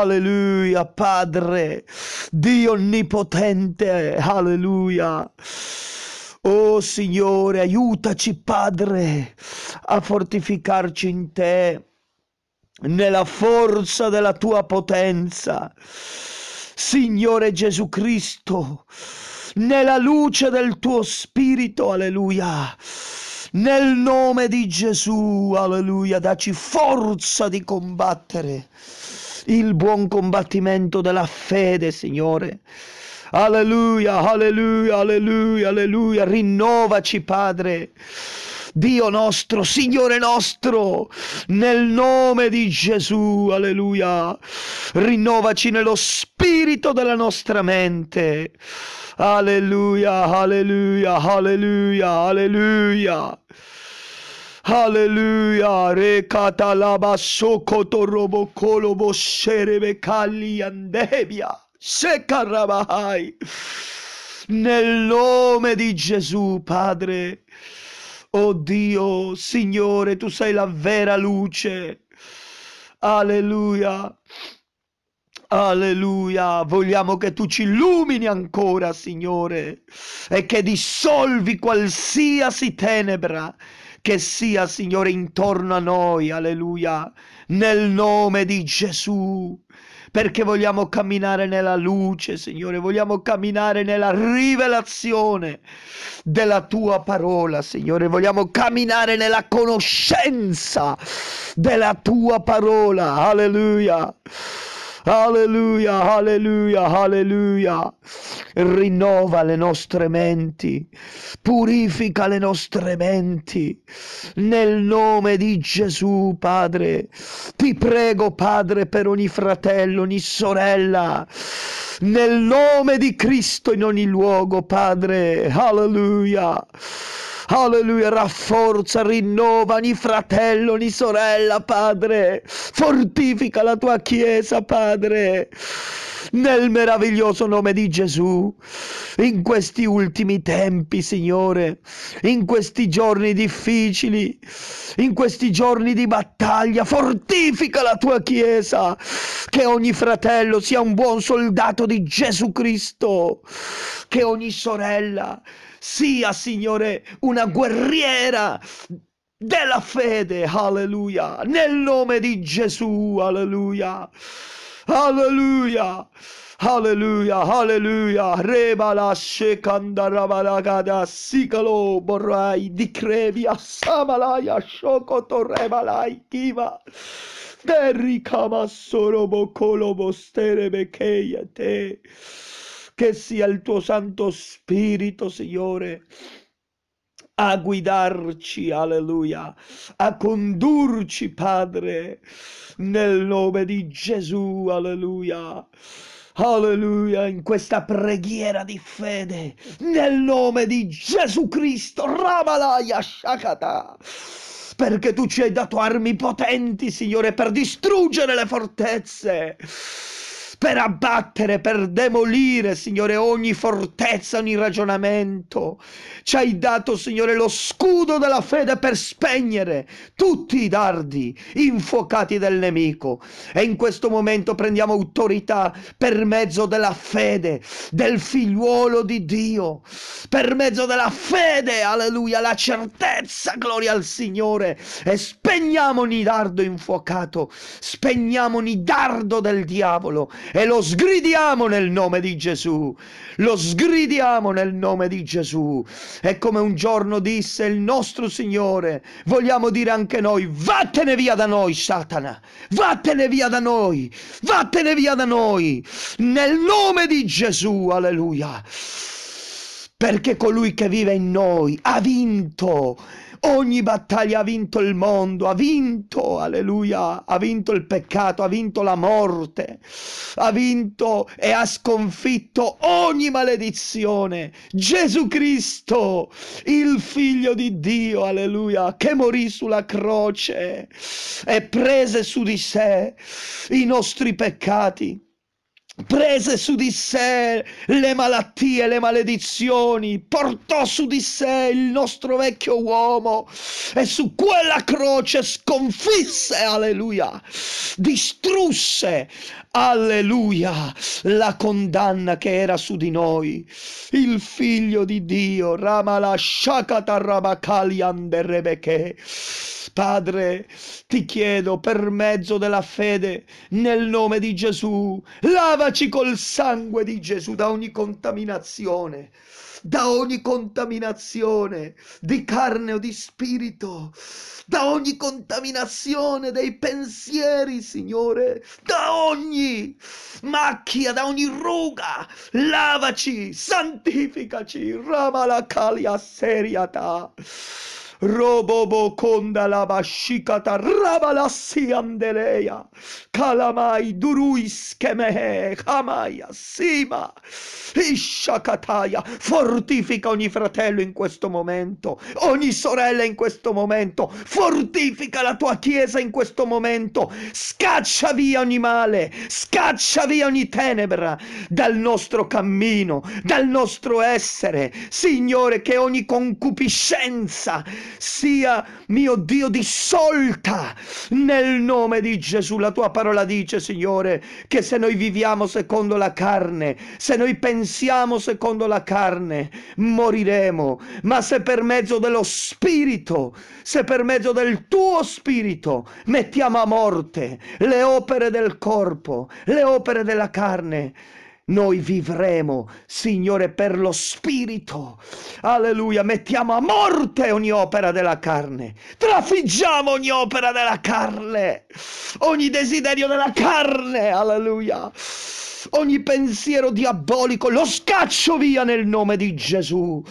Alleluia, Padre, Dio onnipotente, alleluia. Oh Signore, aiutaci, Padre, a fortificarci in te, nella forza della tua potenza. Signore Gesù Cristo, nella luce del tuo spirito, alleluia. Nel nome di Gesù, alleluia, daci forza di combattere il buon combattimento della fede, Signore. Alleluia, alleluia, alleluia, alleluia. Rinnovaci, Padre. Dio nostro, Signore nostro, nel nome di Gesù, alleluia. Rinnovaci nello spirito della nostra mente. Alleluia, alleluia, alleluia, alleluia. Alleluia, re catalaba socoto robo colobo serebe andebia. Se carrabai. Nel nome di Gesù, Padre. Oh Dio, Signore, tu sei la vera luce. Alleluia. Alleluia, vogliamo che tu ci illumini ancora, Signore, e che dissolvi qualsiasi tenebra che sia, Signore, intorno a noi, alleluia, nel nome di Gesù, perché vogliamo camminare nella luce, Signore, vogliamo camminare nella rivelazione della tua parola, Signore, vogliamo camminare nella conoscenza della tua parola, alleluia. Alleluia, alleluia, alleluia. Rinnova le nostre menti, purifica le nostre menti. Nel nome di Gesù, Padre, ti prego, Padre, per ogni fratello, ogni sorella. Nel nome di Cristo in ogni luogo, Padre. Alleluia. Alleluia, rafforza, rinnova ogni fratello, ogni sorella, Padre. Fortifica la tua Chiesa, Padre. Nel meraviglioso nome di Gesù, in questi ultimi tempi, Signore, in questi giorni difficili, in questi giorni di battaglia, fortifica la tua Chiesa, che ogni fratello sia un buon soldato di Gesù Cristo, che ogni sorella sia, Signore, una guerriera della fede, alleluia, nel nome di Gesù, alleluia, alleluia. Alleluia, alleluia, rebala shekandarabala sikalo borrai di crevia samalaya shokoto rebalai kiva. Derri kamassoro bokolo bostere bekeyete che sia il tuo Santo Spirito, Signore, a guidarci, alleluia, a condurci, Padre, nel nome di Gesù, alleluia. Alleluia, in questa preghiera di fede, nel nome di Gesù Cristo, Ramalaya Shakata perché tu ci hai dato armi potenti, Signore, per distruggere le fortezze per abbattere, per demolire, Signore, ogni fortezza, ogni ragionamento. Ci hai dato, Signore, lo scudo della fede per spegnere tutti i dardi infuocati del nemico. E in questo momento prendiamo autorità per mezzo della fede del figliuolo di Dio, per mezzo della fede, alleluia, la certezza, gloria al Signore. E spegniamo ogni dardo infuocato, spegniamo ogni dardo del diavolo e lo sgridiamo nel nome di Gesù. Lo sgridiamo nel nome di Gesù. E come un giorno disse il nostro Signore, vogliamo dire anche noi, vattene via da noi, Satana, vattene via da noi, vattene via da noi, nel nome di Gesù, alleluia. Perché colui che vive in noi ha vinto Ogni battaglia ha vinto il mondo, ha vinto, alleluia, ha vinto il peccato, ha vinto la morte, ha vinto e ha sconfitto ogni maledizione. Gesù Cristo, il figlio di Dio, alleluia, che morì sulla croce e prese su di sé i nostri peccati prese su di sé le malattie, le maledizioni, portò su di sé il nostro vecchio uomo e su quella croce sconfisse, alleluia, distrusse, alleluia, la condanna che era su di noi. Il figlio di Dio, Ramala Shakatarabakali Anderebeche. Padre, ti chiedo per mezzo della fede, nel nome di Gesù, lava Lavaci col sangue di Gesù da ogni contaminazione, da ogni contaminazione di carne o di spirito, da ogni contaminazione dei pensieri, Signore, da ogni macchia, da ogni ruga. Lavaci, santificaci, rama la calia seriata. Robobo conda la bashikata rabalassi andeleia. Kalamai duruiskeme hamaya sima. Ishakataya. Fortifica ogni fratello in questo momento. Ogni sorella in questo momento. Fortifica la tua chiesa in questo momento. Scaccia via ogni male. Scaccia via ogni tenebra dal nostro cammino, dal nostro essere. Signore, che ogni concupiscenza sia, mio Dio, dissolta nel nome di Gesù. La tua parola dice, Signore, che se noi viviamo secondo la carne, se noi pensiamo secondo la carne, moriremo. Ma se per mezzo dello Spirito, se per mezzo del tuo Spirito mettiamo a morte le opere del corpo, le opere della carne, noi vivremo, Signore, per lo Spirito. Alleluia, mettiamo a morte ogni opera della carne. Trafiggiamo ogni opera della carne. Ogni desiderio della carne. Alleluia ogni pensiero diabolico lo scaccio via nel nome di Gesù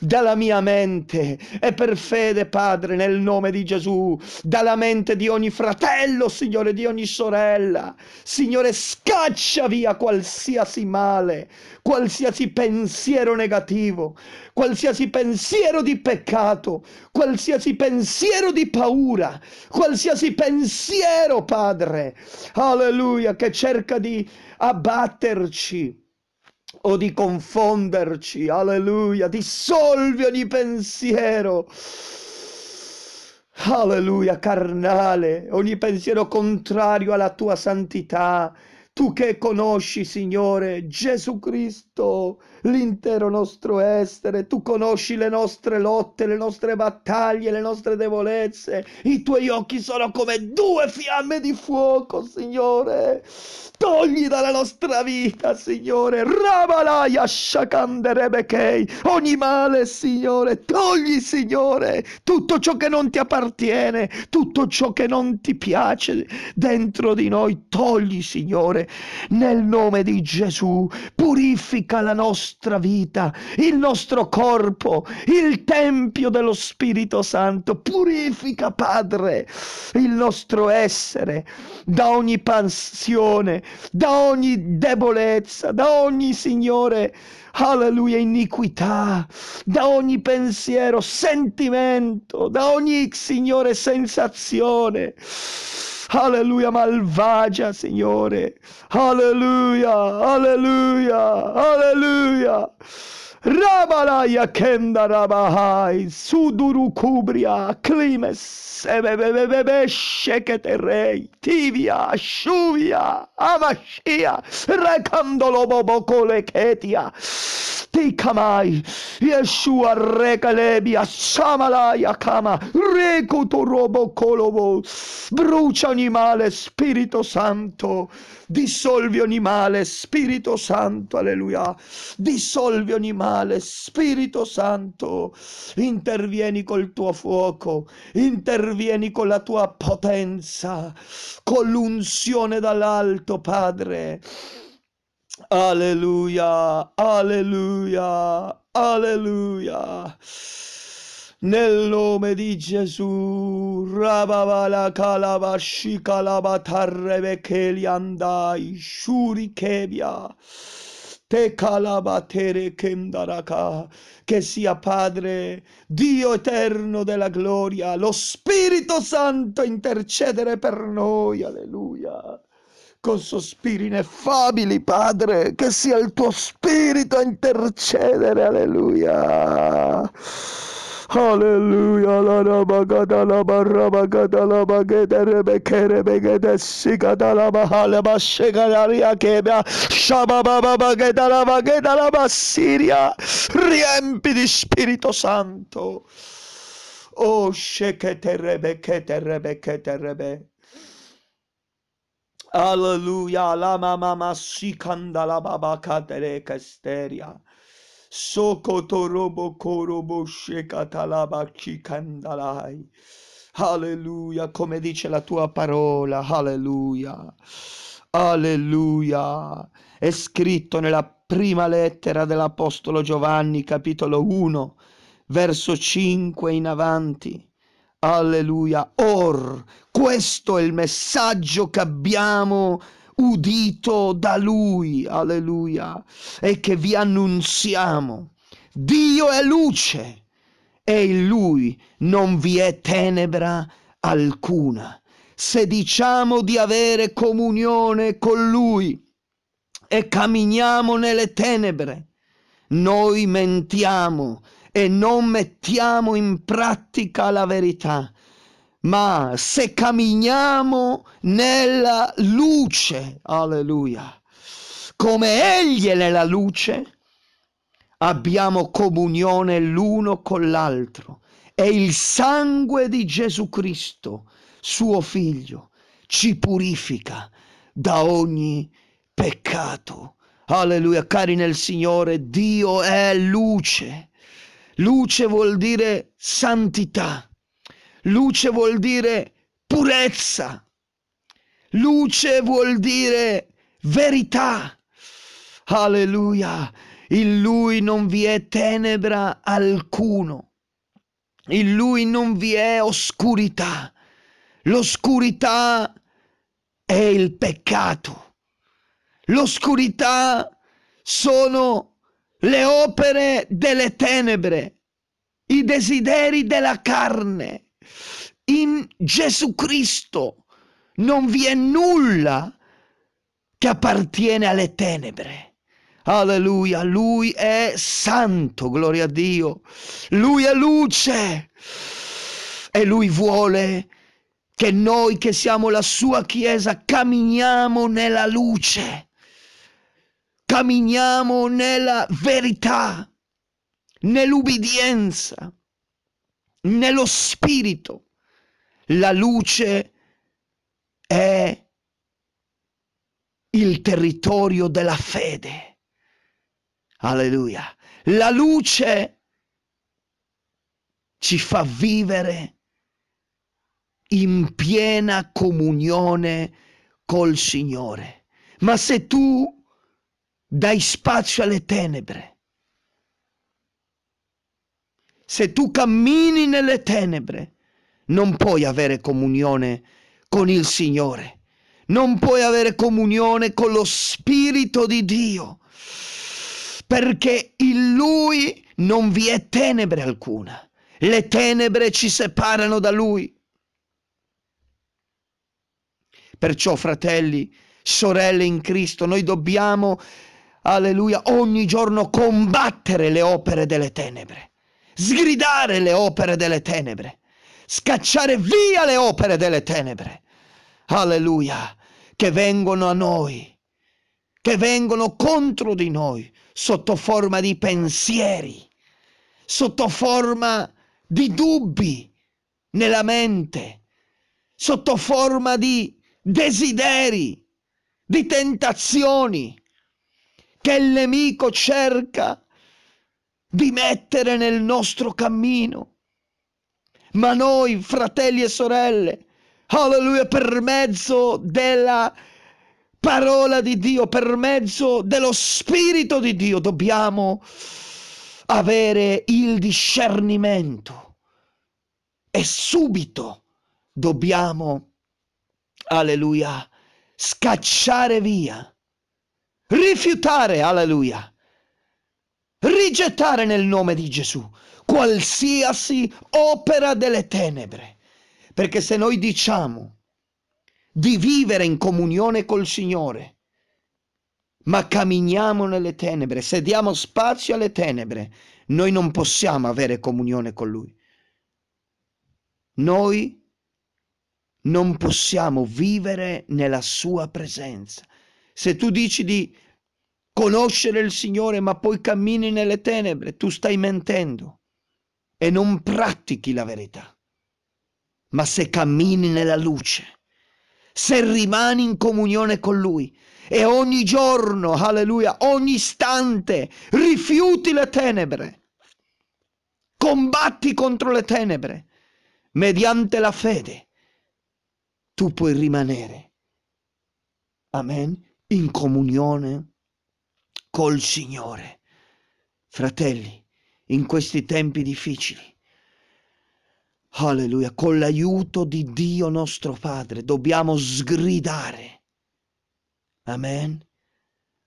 dalla mia mente e per fede, Padre, nel nome di Gesù, dalla mente di ogni fratello, Signore, di ogni sorella. Signore, scaccia via qualsiasi male, qualsiasi pensiero negativo, qualsiasi pensiero di peccato, qualsiasi pensiero di paura, qualsiasi pensiero, Padre, alleluia, che cerca di abbatterci o di confonderci, alleluia, dissolvi ogni pensiero. Alleluia, carnale, ogni pensiero contrario alla tua santità, tu che conosci, Signore, Gesù Cristo, l'intero nostro essere, tu conosci le nostre lotte, le nostre battaglie, le nostre debolezze, i tuoi occhi sono come due fiamme di fuoco, Signore. Togli dalla nostra vita, Signore, Rabalaya Shakanderebekei, ogni male, Signore, togli, Signore, tutto ciò che non ti appartiene, tutto ciò che non ti piace dentro di noi, togli, Signore nel nome di Gesù, purifica la nostra vita, il nostro corpo, il tempio dello Spirito Santo. Purifica, Padre, il nostro essere da ogni passione, da ogni debolezza, da ogni, Signore, alleluia, iniquità, da ogni pensiero, sentimento, da ogni, Signore, sensazione. Alleluia malvagia, Signore. Alleluia, alleluia, alleluia. Rabalaya kenda rabahai, suduru cubria, climes, ebebebebe, rei tivia, shuvia, amashia, recandolo bobocole ketia, tikamai, yeshua rekalebia, samalaya kama, robo colobo, brucia animale, spirito santo, Dissolvi ogni male, Spirito Santo, alleluia. Dissolvi ogni male, Spirito Santo. Intervieni col tuo fuoco, intervieni con la tua potenza, con l'unzione dall'alto, Padre. Alleluia, alleluia, alleluia nel nome di Gesù, Rabavala Kalabashi Kalabatarrebe Keliandai, Shuri Kebia. Te calabatere kendaraka, che sia Padre, Dio eterno della gloria, lo Spirito Santo intercedere per noi, alleluia con sospiri ineffabili, Padre, che sia il tuo spirito a intercedere, alleluia. Hallelujah. la la la la la la la la da ba, ba ba Shaba Riempi di Spirito Santo. Oh, sheketerebe, keterebe, keterebe. Hallelujah, la mama sikanda la baba katere kesteria. Sokotorobo korobo shekatalaba chikandalai. Alleluia, come dice la tua parola, alleluia. Alleluia. È scritto nella prima lettera dell'Apostolo Giovanni, capitolo 1, verso 5 in avanti. Alleluia. Or, questo è il messaggio che abbiamo udito da Lui, alleluia, e che vi annunziamo. Dio è luce e in Lui non vi è tenebra alcuna. Se diciamo di avere comunione con Lui e camminiamo nelle tenebre, noi mentiamo e non mettiamo in pratica la verità ma se camminiamo nella luce, alleluia, come Egli è nella luce, abbiamo comunione l'uno con l'altro e il sangue di Gesù Cristo, suo Figlio, ci purifica da ogni peccato. Alleluia, cari nel Signore, Dio è luce. Luce vuol dire santità. Luce vuol dire purezza. Luce vuol dire verità. Alleluia. In lui non vi è tenebra alcuno. In lui non vi è oscurità. L'oscurità è il peccato. L'oscurità sono le opere delle tenebre, i desideri della carne, in Gesù Cristo non vi è nulla che appartiene alle tenebre. Alleluia, lui è santo, gloria a Dio. Lui è luce e lui vuole che noi che siamo la sua Chiesa camminiamo nella luce, camminiamo nella verità, nell'ubbidienza, nello spirito la luce è il territorio della fede. Alleluia. La luce ci fa vivere in piena comunione col Signore. Ma se tu dai spazio alle tenebre, se tu cammini nelle tenebre, non puoi avere comunione con il Signore, non puoi avere comunione con lo Spirito di Dio, perché in Lui non vi è tenebre alcuna. Le tenebre ci separano da Lui. Perciò, fratelli, sorelle in Cristo, noi dobbiamo, alleluia, ogni giorno combattere le opere delle tenebre, sgridare le opere delle tenebre, scacciare via le opere delle tenebre. Alleluia, che vengono a noi, che vengono contro di noi sotto forma di pensieri, sotto forma di dubbi nella mente, sotto forma di desideri, di tentazioni che il nemico cerca di mettere nel nostro cammino ma noi, fratelli e sorelle, alleluia, per mezzo della parola di Dio, per mezzo dello Spirito di Dio, dobbiamo avere il discernimento e subito dobbiamo, alleluia, scacciare via, rifiutare, alleluia, rigettare nel nome di Gesù qualsiasi opera delle tenebre. Perché se noi diciamo di vivere in comunione col Signore, ma camminiamo nelle tenebre, se diamo spazio alle tenebre, noi non possiamo avere comunione con Lui. Noi non possiamo vivere nella Sua presenza. Se tu dici di conoscere il Signore ma poi cammini nelle tenebre, tu stai mentendo e non pratichi la verità. Ma se cammini nella luce, se rimani in comunione con Lui e ogni giorno, alleluia, ogni istante rifiuti le tenebre, combatti contro le tenebre, mediante la fede, tu puoi rimanere, amen, in comunione col Signore. Fratelli, in questi tempi difficili, alleluia, con l'aiuto di Dio nostro Padre, dobbiamo sgridare. Amen.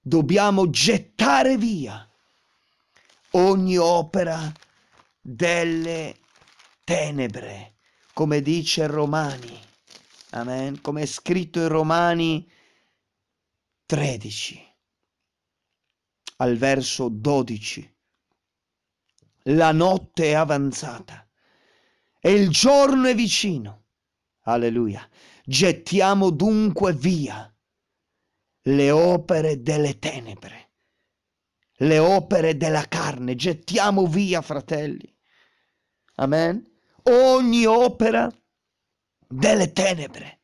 Dobbiamo gettare via ogni opera delle tenebre, come dice Romani. Amen. Come è scritto in Romani 13 al verso 12. La notte è avanzata e il giorno è vicino. Alleluia. Gettiamo dunque via le opere delle tenebre, le opere della carne. Gettiamo via, fratelli. Amen. Ogni opera delle tenebre,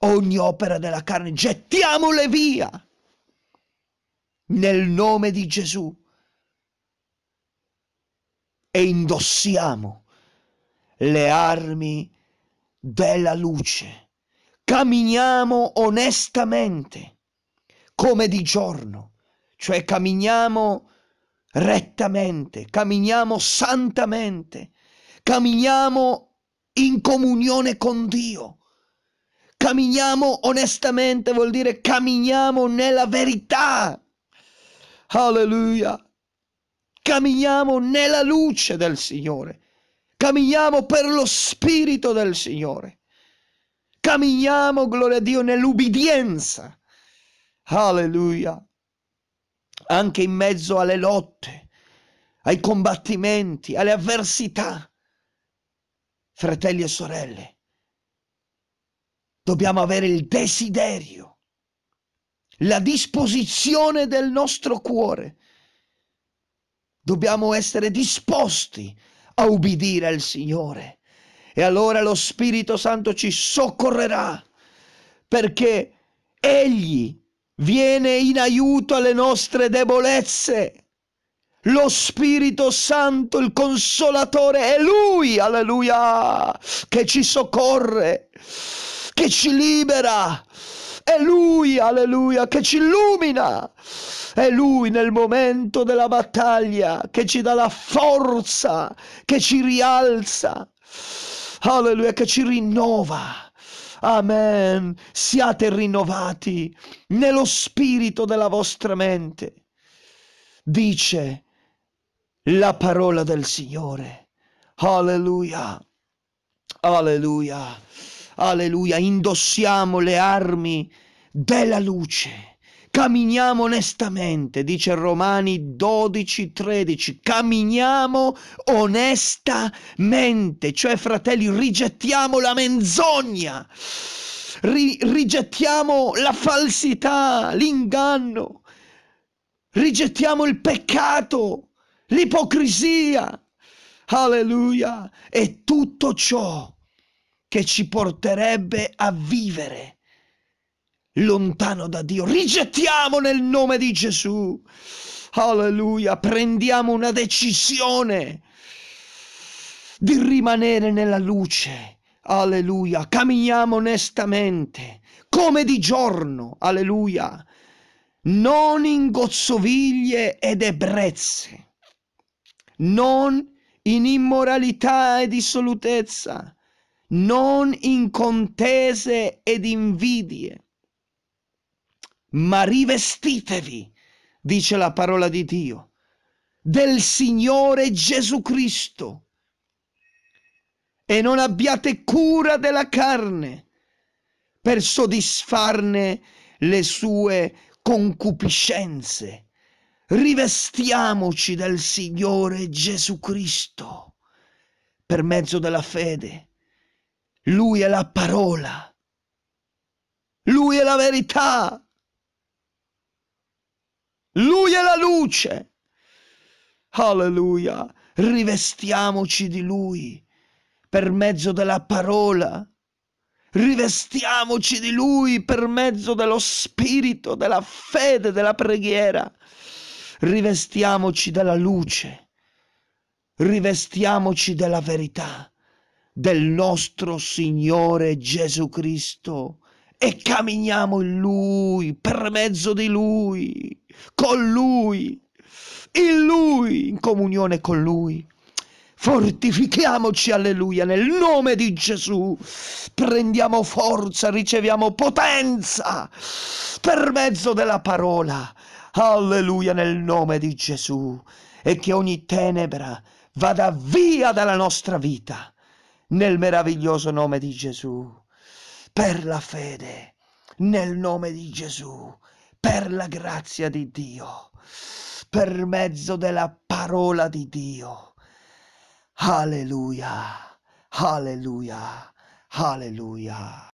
ogni opera della carne, gettiamole via nel nome di Gesù e indossiamo le armi della luce. Camminiamo onestamente, come di giorno, cioè camminiamo rettamente, camminiamo santamente, camminiamo in comunione con Dio. Camminiamo onestamente vuol dire camminiamo nella verità. Alleluia. Camminiamo nella luce del Signore. Camminiamo per lo Spirito del Signore. Camminiamo, gloria a Dio, nell'ubbidienza. Alleluia. Anche in mezzo alle lotte, ai combattimenti, alle avversità. Fratelli e sorelle, dobbiamo avere il desiderio la disposizione del nostro cuore. Dobbiamo essere disposti a ubbidire al Signore. E allora lo Spirito Santo ci soccorrerà perché Egli viene in aiuto alle nostre debolezze. Lo Spirito Santo, il Consolatore, è Lui, alleluia, che ci soccorre, che ci libera, è Lui, alleluia, che ci illumina. È Lui nel momento della battaglia che ci dà la forza, che ci rialza. Alleluia, che ci rinnova. Amen. Siate rinnovati nello spirito della vostra mente. Dice la parola del Signore. Alleluia. Alleluia. Alleluia. Indossiamo le armi della luce. Camminiamo onestamente, dice Romani 12, 13. Camminiamo onestamente, cioè fratelli, rigettiamo la menzogna, ri- rigettiamo la falsità, l'inganno, rigettiamo il peccato, l'ipocrisia. Alleluia! E tutto ciò che ci porterebbe a vivere lontano da Dio. Rigettiamo nel nome di Gesù. Alleluia. Prendiamo una decisione di rimanere nella luce. Alleluia. Camminiamo onestamente, come di giorno. Alleluia. Non in gozzoviglie ed ebbrezze. Non in immoralità e dissolutezza. Non in contese ed invidie ma rivestitevi, dice la parola di Dio, del Signore Gesù Cristo. E non abbiate cura della carne per soddisfarne le sue concupiscenze. Rivestiamoci del Signore Gesù Cristo per mezzo della fede. Lui è la parola. Lui è la verità. Lui è la luce. Alleluia. Rivestiamoci di Lui per mezzo della parola. Rivestiamoci di Lui per mezzo dello spirito, della fede, della preghiera. Rivestiamoci della luce. Rivestiamoci della verità del nostro Signore Gesù Cristo e camminiamo in Lui, per mezzo di Lui, con Lui, in Lui, in comunione con Lui. Fortifichiamoci, alleluia, nel nome di Gesù. Prendiamo forza, riceviamo potenza per mezzo della parola. Alleluia, nel nome di Gesù. E che ogni tenebra vada via dalla nostra vita, nel meraviglioso nome di Gesù per la fede, nel nome di Gesù, per la grazia di Dio, per mezzo della parola di Dio. Alleluia, alleluia, alleluia.